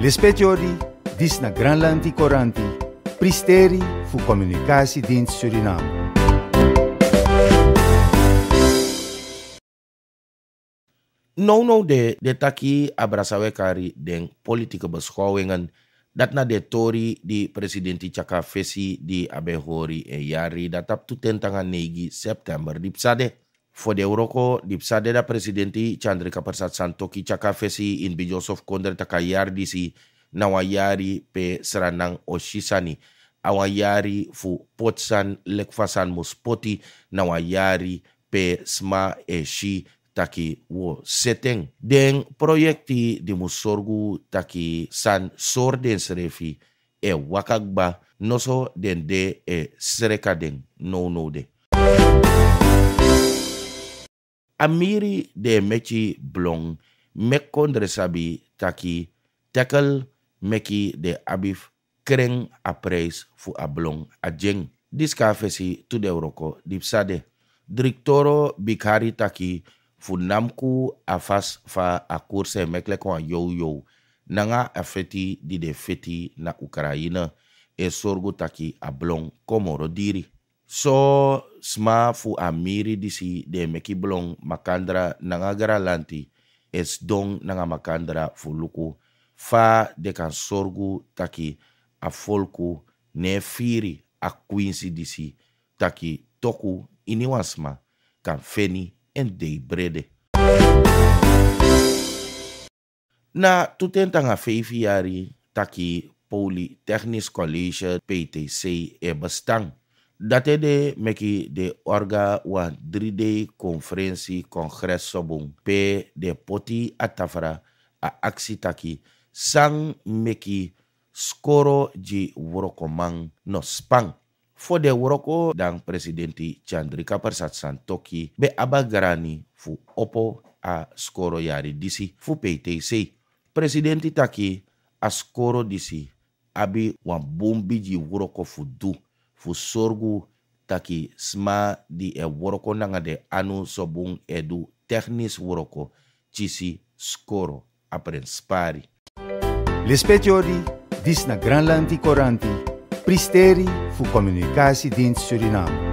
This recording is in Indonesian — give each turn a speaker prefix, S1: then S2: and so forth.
S1: Lispetiori, dis na Granlandi Coranti, pristeri fu Communicatiedienst Suriname.
S2: Nou nou de, de taki abrasawekari den politike beschouwingen dat na de tori di presidenti Chaka Fesi di abehori e yari dat ap tutentangan 9 september di psade. Fode Uroko dipsa da presidenti Chandrika Persat Santoki chakafesi in bijosof kondre takayardi si nawayari pe seranang oshisani. Awayari fu potsan lekfasan muspoti nawayari pe sma eshi taki wo seteng. Den proyekti di musorgu taki san sordens refi e wakagba noso den de e sreka no no de amiri de mechi blong mekondre sabi taki tekel meki de abif kreng apres fu ablong blong a jeng. Diska fesi tu de roko dipsade. Driktoro bikari taki fu namku afas fa akurse mekleko mekle kon yo yo. Nanga afeti di de feti na Ukraine e sorgu taki ablong komoro diri. So sma fu amiri disi de meki blong makandra nanga lanti es dong nanga makandra fu luku fa de kan sorgu taki a folku ne a kwinsi disi taki toku iniwasma kan feni en dei brede na tuten tanga feifi yari taki Polytechnisch College PTC e bestang Date de meki de orga wa 3D conferentie congres sobung pe de poti atafra a aksi taki sang meki skoro ji woroko mang no spang. Fo de woroko dan presidenti Chandrika Persat Santoki be abagarani fu opo a skoro yari disi fu PTC. Presidenti taki a skoro disi abi wan bombi ji woroko fu du. fu sorgu taki sma di e woroko nanga de anu sobun edu teknis woroko cisi skoro apren spari.
S1: L'espetiori dis na Granlandi Coranti, pristeri fu comunicasi din Suriname.